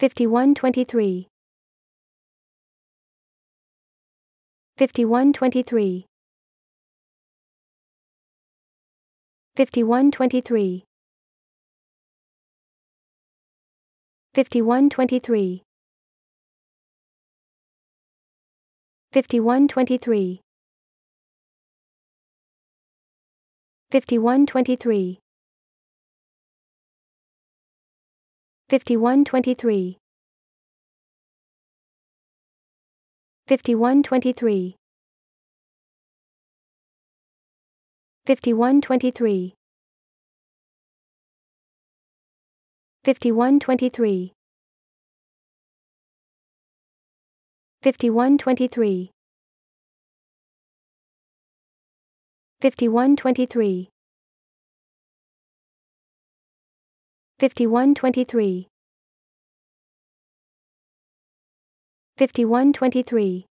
5123 5123 5123 5123 5123 5123 5123 5123 5123 5123 5123 5123 5123 5123